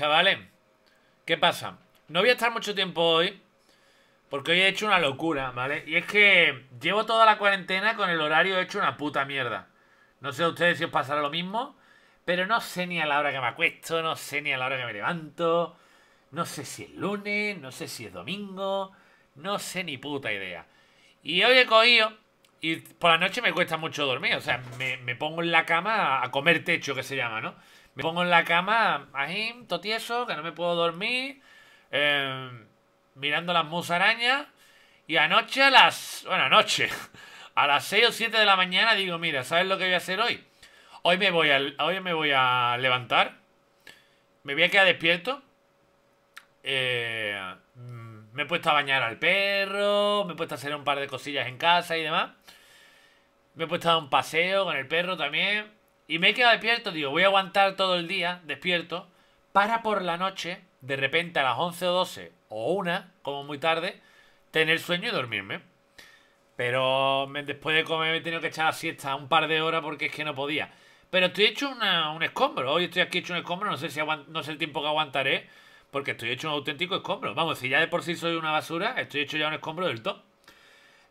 Chavales, ¿qué pasa? No voy a estar mucho tiempo hoy, porque hoy he hecho una locura, ¿vale? Y es que llevo toda la cuarentena con el horario hecho una puta mierda. No sé a ustedes si os pasará lo mismo, pero no sé ni a la hora que me acuesto, no sé ni a la hora que me levanto, no sé si es lunes, no sé si es domingo, no sé ni puta idea. Y hoy he cogido, y por la noche me cuesta mucho dormir, o sea, me, pongo en la cama a, a comer techo, que se llama, ¿no? Me pongo en la cama, ahí, tieso, que no me puedo dormir, em, mirando las musarañas. Y anoche a las. Bueno, anoche. A las 6 o 7 de la mañana digo, mira, ¿sabes lo que voy a hacer hoy? Hoy me voy a, hoy me voy a levantar. Me voy a quedar despierto. Eh, mm, me he puesto a bañar al perro. Me he puesto a hacer un par de cosillas en casa y demás. Me he puesto a dar un paseo con el perro también. Y me he quedado despierto, digo, voy a aguantar todo el día despierto para por la noche, de repente a las 11 o 12 o una, como muy tarde, tener sueño y dormirme. Pero después de comer me he tenido que echar la siesta un par de horas porque es que no podía. Pero estoy hecho un escombro. Hoy estoy aquí hecho un escombro. No sé, si no sé el tiempo que aguantaré. Porque estoy hecho un auténtico escombro. Vamos, si ya de por sí soy una basura, estoy hecho ya un escombro del top.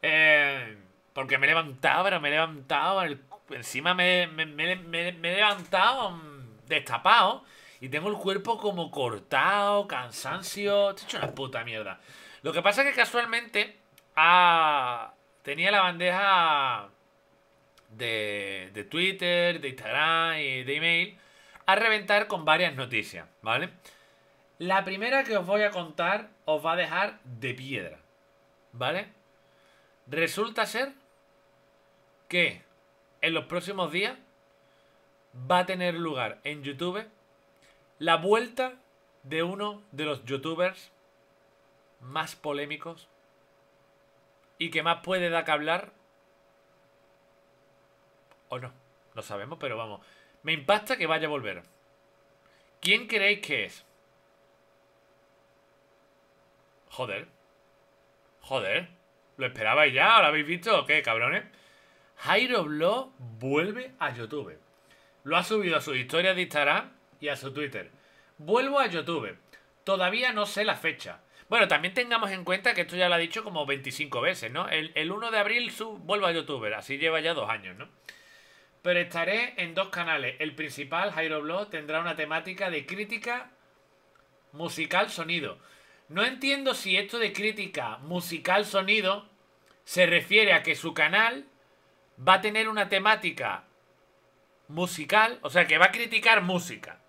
Eh, porque me levantaba me levantaba el encima me, he levantado mm, destapado y tengo el cuerpo como cortado, cansancio. Te he hecho una puta mierda. Lo que pasa es que casualmente ah, tenía la bandeja de, de Twitter, de Instagram y de email a reventar con varias noticias, ¿vale? La primera que os voy a contar os va a dejar de piedra, ¿vale? Resulta ser que en los próximos días va a tener lugar en YouTube la vuelta de uno de los youtubers más polémicos y que más puede dar que hablar. O no, no sabemos, pero vamos. Me impacta que vaya a volver. ¿Quién creéis que es? Joder. Joder. ¿Lo esperabais ya? ¿Lo habéis visto? ¿O qué, cabrones? Jairo vuelve a YouTube. Lo ha subido a sus historias de Instagram y a su Twitter. Vuelvo a YouTube. Todavía no sé la fecha. Bueno, también tengamos en cuenta que esto ya lo ha dicho como 25 veces, ¿no? El, 1 de abril sub, vuelvo a YouTube. Así lleva ya dos años, ¿no? Pero estaré en dos canales. El principal, Jairo Blog, tendrá una temática de crítica musical sonido. No entiendo si esto de crítica musical sonido se refiere a que su canal va a tener una temática musical, o sea, que va a criticar música.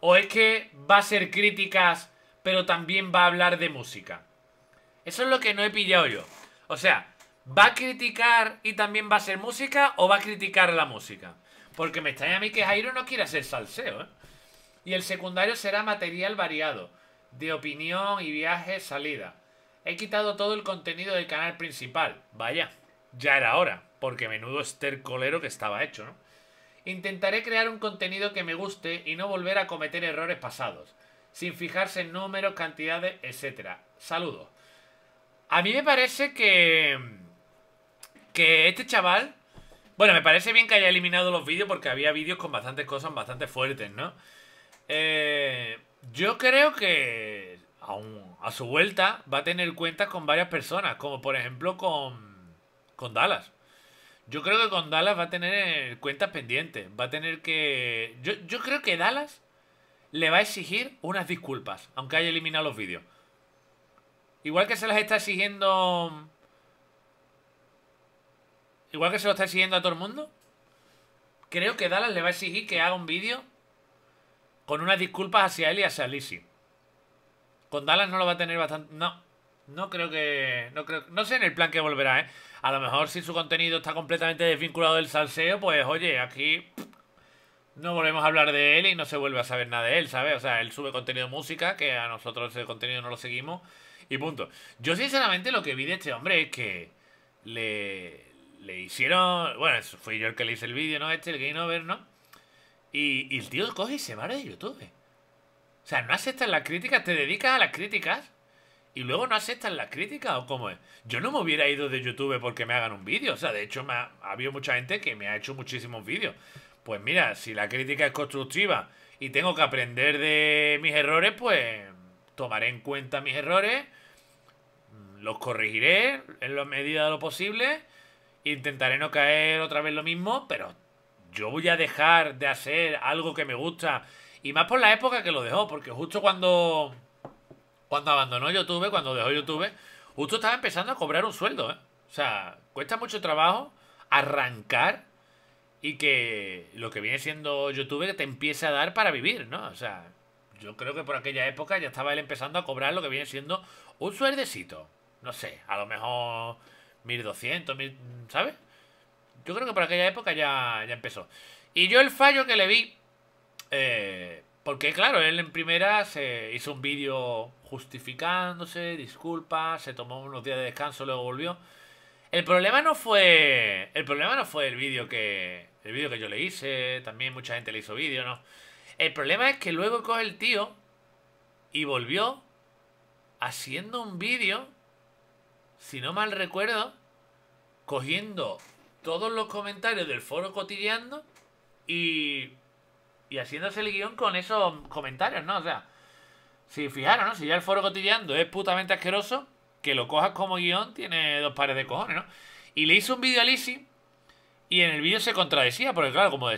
O es que va a ser críticas, pero también va a hablar de música. Eso es lo que no he pillado yo. O sea, ¿va a criticar y también va a ser música o va a criticar la música? Porque me extraña a mí que Jairo no quiera hacer salseo, ¿eh? Y el secundario será material variado, de opinión y viaje, salida. He quitado todo el contenido del canal principal. Vaya, ya era hora porque menudo estercolero que estaba hecho, ¿no? Intentaré crear un contenido que me guste y no volver a cometer errores pasados, sin fijarse en números, cantidades, etc. Saludos. A mí me parece que... Que este chaval... Bueno, me parece bien que haya eliminado los vídeos porque había vídeos con bastantes cosas bastante fuertes, ¿no? Eh, yo creo que a, a su vuelta va a tener cuentas con varias personas, como por ejemplo con, con Dallas. Yo creo que con Dallas va a tener eh, cuentas pendientes. Va a tener que. Yo, creo que Dallas le va a exigir unas disculpas, aunque haya eliminado los vídeos. Igual que se las está exigiendo. Igual que se lo está exigiendo a todo el mundo. Creo que Dallas le va a exigir que haga un vídeo con unas disculpas hacia él y hacia Lizzie. Con Dallas no lo va a tener bastante. No. No creo que. No, creo, no sé en el plan que volverá, ¿eh? A lo mejor si su contenido está completamente desvinculado del salseo, pues oye, aquí. no volvemos a hablar de él y no se vuelve a saber nada de él, ¿sabes? O sea, él sube contenido de música, que a nosotros el contenido no lo seguimos, y punto. Yo, sinceramente, lo que vi de este hombre es que le, le hicieron. Bueno, fui yo el que le hice el vídeo, ¿no? Este, el Game Over, ¿no? Y, y el tío coge y se va de YouTube. O sea, no aceptas las críticas, te dedicas a las críticas y luego no aceptan las críticas o cómo es. Yo no me hubiera ido de YouTube porque me hagan un vídeo. O sea, de hecho, me ha, ha, habido mucha gente que me ha hecho muchísimos vídeos. Pues mira, si la crítica es constructiva y tengo que aprender de mis errores, pues tomaré en cuenta mis errores, mm, los corregiré en la medida de lo posible, intentaré no caer otra vez lo mismo, pero yo voy a dejar de hacer algo que me gusta. Y más por la época que lo dejó, porque justo cuando cuando abandonó YouTube, cuando dejó YouTube, justo estaba empezando a cobrar un sueldo, ¿eh? O sea, cuesta mucho trabajo arrancar y que lo que viene siendo YouTube te empiece a dar para vivir, ¿no? O sea, yo creo que por aquella época ya estaba él empezando a cobrar lo que viene siendo un sueldecito. No sé, a lo mejor 1200, 1000, ¿sabes? Yo creo que por aquella época ya, ya empezó. Y yo el fallo que le vi, eh, porque claro, él en primera se hizo un vídeo justificándose, disculpas, se tomó unos días de descanso, luego volvió. El problema no fue. El problema no fue el vídeo que. El vídeo que yo le hice. También mucha gente le hizo vídeo, ¿no? El problema es que luego coge el tío y volvió haciendo un vídeo. Si no mal recuerdo. Cogiendo todos los comentarios del foro cotidiano. Y y haciéndose el guión con esos comentarios, ¿no? O sea, si fijaros, ¿no? Si ya el foro cotillando es putamente asqueroso, que lo cojas como guión tiene dos pares de cojones, ¿no? Y le hizo un vídeo a Lisi y en el vídeo se contradecía, porque claro, como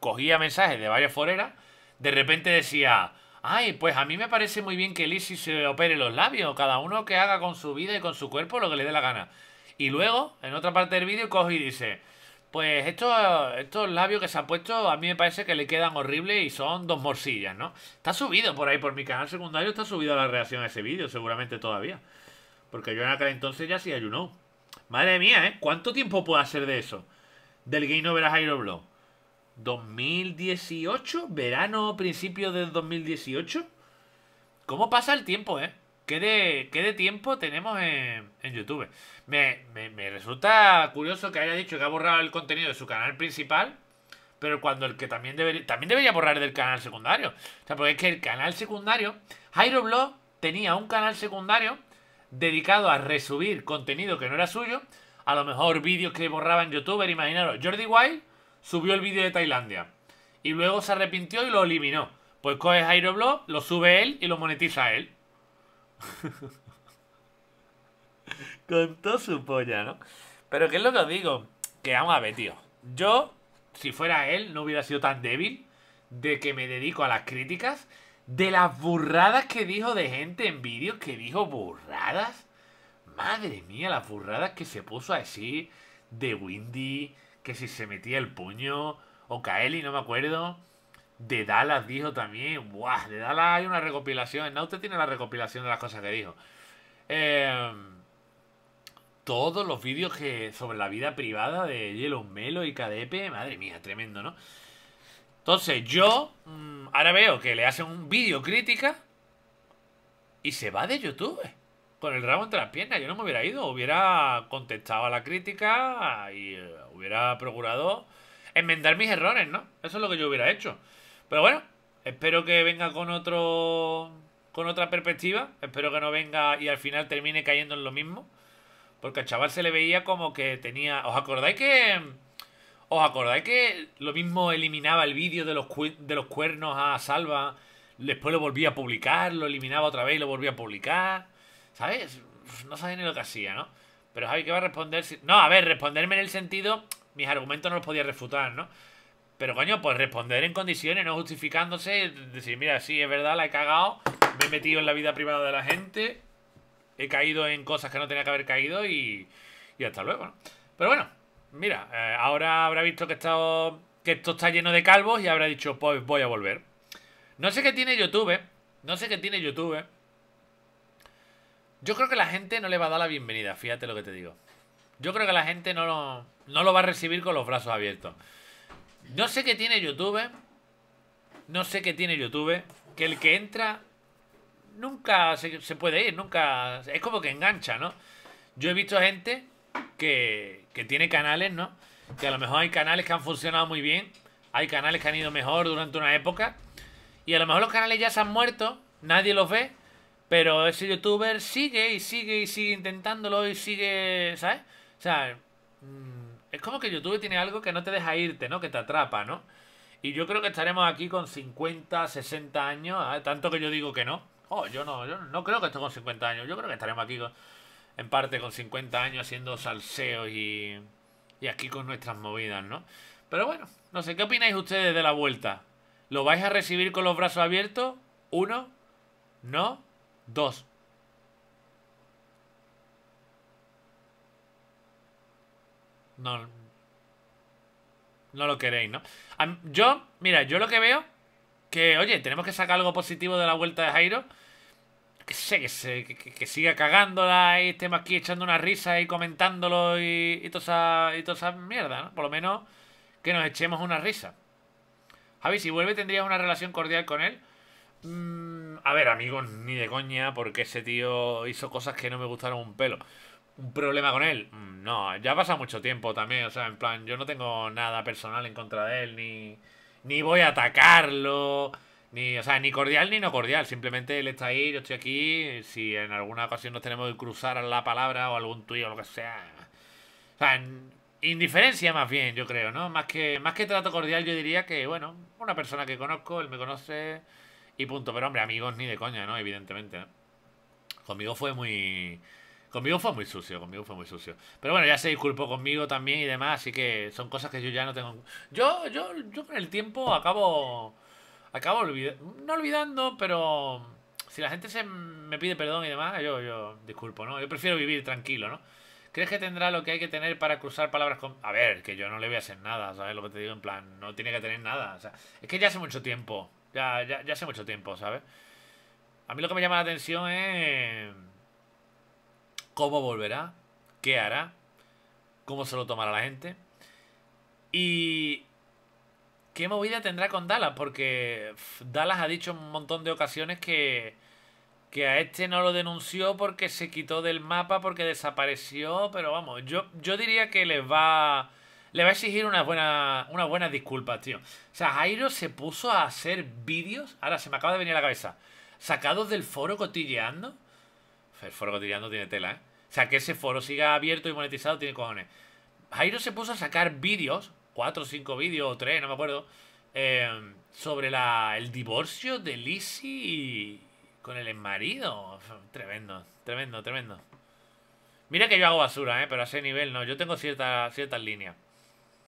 cogía mensajes de varias foreras, de repente decía, ay, pues a mí me parece muy bien que Lisi se opere los labios, cada uno que haga con su vida y con su cuerpo lo que le dé la gana. Y luego, en otra parte del vídeo, coge y dice, pues estos, estos labios que se han puesto a mí me parece que le quedan horribles y son dos morcillas, ¿no? Está subido por ahí, por mi canal secundario está subido la reacción a ese vídeo, seguramente todavía. Porque yo en aquel entonces ya sí ayunó. Madre mía, ¿eh? ¿Cuánto tiempo puede hacer de eso? Del Game Over a Hyrule Blow. ¿2018? ¿Verano, principio del 2018? ¿Cómo pasa el tiempo, eh? ¿Qué de, tiempo tenemos en, YouTube? Me, resulta curioso que haya dicho que ha borrado el contenido de su canal principal, pero cuando el que también, debería también debería borrar del canal secundario. O sea, porque es que el canal secundario, Jairo tenía un canal secundario dedicado a resubir contenido que no era suyo, a lo mejor vídeos que borraba en Youtube imaginaros, Jordi Wild subió el vídeo de Tailandia y luego se arrepintió y lo eliminó. Pues coge Jairo lo sube él y lo monetiza él. Con todo su polla, ¿no? Pero ¿qué es lo que os digo? Que vamos a ver, tío. Yo, si fuera él, no hubiera sido tan débil de que me dedico a las críticas, de las burradas que dijo de gente en vídeos que dijo burradas. Madre mía, las burradas que se puso así de Windy, que si se metía el puño, o Kaeli, no me acuerdo. De Dallas dijo también. Buah, de Dallas hay una recopilación. usted tiene la recopilación de las cosas que dijo. Eh, todos los vídeos que sobre la vida privada de Yellow Melo y KDP. Madre mía, tremendo, ¿no? Entonces yo mm, ahora veo que le hacen un vídeo crítica y se va de YouTube. Con el rabo entre las piernas. Yo no me hubiera ido. Hubiera contestado a la crítica y eh, hubiera procurado enmendar mis errores, ¿no? Eso es lo que yo hubiera hecho. Pero bueno, espero que venga con otro. con otra perspectiva. Espero que no venga y al final termine cayendo en lo mismo. Porque al chaval se le veía como que tenía. ¿Os acordáis que.? ¿Os acordáis que lo mismo eliminaba el vídeo de los, de los cuernos a Salva? Después lo volvía a publicar, lo eliminaba otra vez y lo volvía a publicar. ¿Sabes? No sabía ni lo que hacía, ¿no? Pero Javi, ¿qué va a responder? Si... No, a ver, responderme en el sentido. Mis argumentos no los podía refutar, ¿no? Pero coño, pues responder en condiciones, no justificándose, decir, mira, sí, es verdad, la he cagado, me he metido en la vida privada de la gente, he caído en cosas que no tenía que haber caído y, y hasta luego, Pero bueno, mira, eh, ahora habrá visto que, esto está lleno de calvos y habrá dicho, pues voy a volver. No sé qué tiene YouTube, ¿eh? no sé qué tiene YouTube. ¿eh? Yo creo que la gente no le va a dar la bienvenida, fíjate lo que te digo. Yo creo que la gente no no lo va a recibir con los brazos abiertos. No sé qué tiene YouTube. No sé qué tiene YouTube. Que el que entra nunca se, puede ir, nunca. Es como que engancha, ¿no? Yo he visto gente que, que tiene canales, ¿no? Que a lo mejor hay canales que han funcionado muy bien, hay canales que han ido mejor durante una época, y a lo mejor los canales ya se han muerto, nadie los ve, pero ese youtuber sigue y sigue y sigue intentándolo y sigue, ¿sabes? O sea, es como que YouTube tiene algo que no te deja irte, ¿no? Que te atrapa, ¿no? Y yo creo que estaremos aquí con 50, 60 años, ¿eh? tanto que yo digo que no. Oh, yo no, yo no creo que esté con 50 años. Yo creo que estaremos aquí en parte con 50 años haciendo salseos y, y aquí con nuestras movidas, ¿no? Pero bueno, no sé, ¿qué opináis ustedes de la vuelta? ¿Lo vais a recibir con los brazos abiertos? Uno, no, dos. no, no lo queréis, ¿no? Yo, mira, yo lo que veo que, oye, tenemos que sacar algo positivo de la vuelta de Jairo. Que sé, que, que, siga cagándola y estemos aquí echando una risa y comentándolo y, y toda esa mierda, ¿no? Por lo menos que nos echemos una risa. Javi, si vuelve, ¿tendrías una relación cordial con él? Mm, a ver, amigos, ni de coña, porque ese tío hizo cosas que no me gustaron un pelo un problema con él. No, ya pasa mucho tiempo también. O sea, en plan, yo no tengo nada personal en contra de él, ni, ni voy a atacarlo, ni, o sea, ni cordial ni no cordial. Simplemente él está ahí, yo estoy aquí. Si en alguna ocasión nos tenemos que cruzar la palabra o algún tuyo... o lo que sea. O sea, indiferencia más bien, yo creo, ¿no? Más que, más que trato cordial, yo diría que, bueno, una persona que conozco, él me conoce y punto. Pero, hombre, amigos ni de coña, ¿no? Evidentemente. Conmigo fue muy Conmigo fue muy sucio, conmigo fue muy sucio. Pero bueno, ya se disculpó conmigo también y demás, así que son cosas que yo ya no tengo. Yo, yo, yo con el tiempo acabo. Acabo olvidando. No olvidando, pero. Si la gente se me pide perdón y demás, yo, yo disculpo, ¿no? Yo prefiero vivir tranquilo, ¿no? ¿Crees que tendrá lo que hay que tener para cruzar palabras con.? A ver, que yo no le voy a hacer nada, ¿sabes? Lo que te digo, en plan, no tiene que tener nada. O sea, es que ya hace mucho tiempo. Ya, ya, ya hace mucho tiempo, ¿sabes? A mí lo que me llama la atención es cómo volverá, qué hará, cómo se lo tomará la gente. Y qué movida tendrá con Dallas, porque Dallas ha dicho un montón de ocasiones que, que a este no lo denunció porque se quitó del mapa, porque desapareció, pero vamos, yo, yo diría que les va... Le va a exigir una buena unas buenas disculpas, tío. O sea, Jairo se puso a hacer vídeos. Ahora se me acaba de venir a la cabeza. Sacados del foro cotilleando el foro cotidiano tiene tela, ¿eh? O sea, que ese foro siga abierto y monetizado tiene cojones. Jairo se puso a sacar vídeos, cuatro o cinco vídeos, o tres, no me acuerdo, eh, sobre el divorcio de Lizzie con el marido. Tremendo, tremendo, tremendo. Mira que yo hago basura, ¿eh? pero a ese nivel no. Yo tengo ciertas líneas.